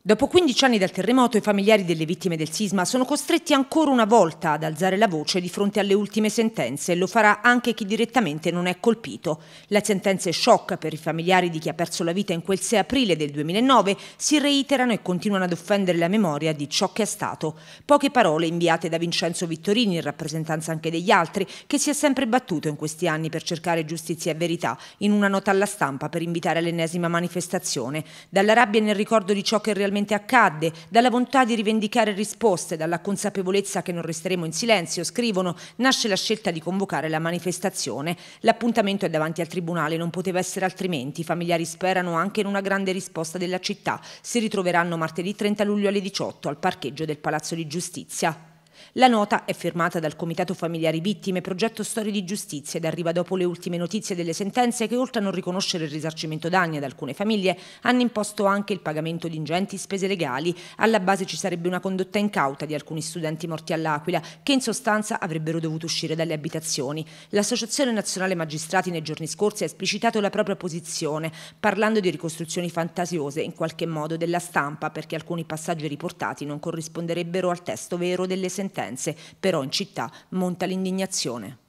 Dopo 15 anni dal terremoto, i familiari delle vittime del sisma sono costretti ancora una volta ad alzare la voce di fronte alle ultime sentenze e lo farà anche chi direttamente non è colpito. La sentenza è shock per i familiari di chi ha perso la vita in quel 6 aprile del 2009, si reiterano e continuano ad offendere la memoria di ciò che è stato. Poche parole inviate da Vincenzo Vittorini in rappresentanza anche degli altri, che si è sempre battuto in questi anni per cercare giustizia e verità, in una nota alla stampa per invitare all'ennesima manifestazione. Dalla rabbia nel ricordo di ciò che realizzato realmente accadde, dalla volontà di rivendicare risposte, dalla consapevolezza che non resteremo in silenzio, scrivono, nasce la scelta di convocare la manifestazione. L'appuntamento è davanti al Tribunale, non poteva essere altrimenti. I familiari sperano anche in una grande risposta della città. Si ritroveranno martedì 30 luglio alle 18 al parcheggio del Palazzo di Giustizia. La nota è firmata dal Comitato Familiari Vittime Progetto Storie di Giustizia ed arriva dopo le ultime notizie delle sentenze che oltre a non riconoscere il risarcimento danni ad alcune famiglie hanno imposto anche il pagamento di ingenti spese legali. Alla base ci sarebbe una condotta incauta di alcuni studenti morti all'Aquila che in sostanza avrebbero dovuto uscire dalle abitazioni. L'Associazione Nazionale Magistrati nei giorni scorsi ha esplicitato la propria posizione parlando di ricostruzioni fantasiose in qualche modo della stampa perché alcuni passaggi riportati non corrisponderebbero al testo vero delle sentenze sentenze, però in città monta l'indignazione.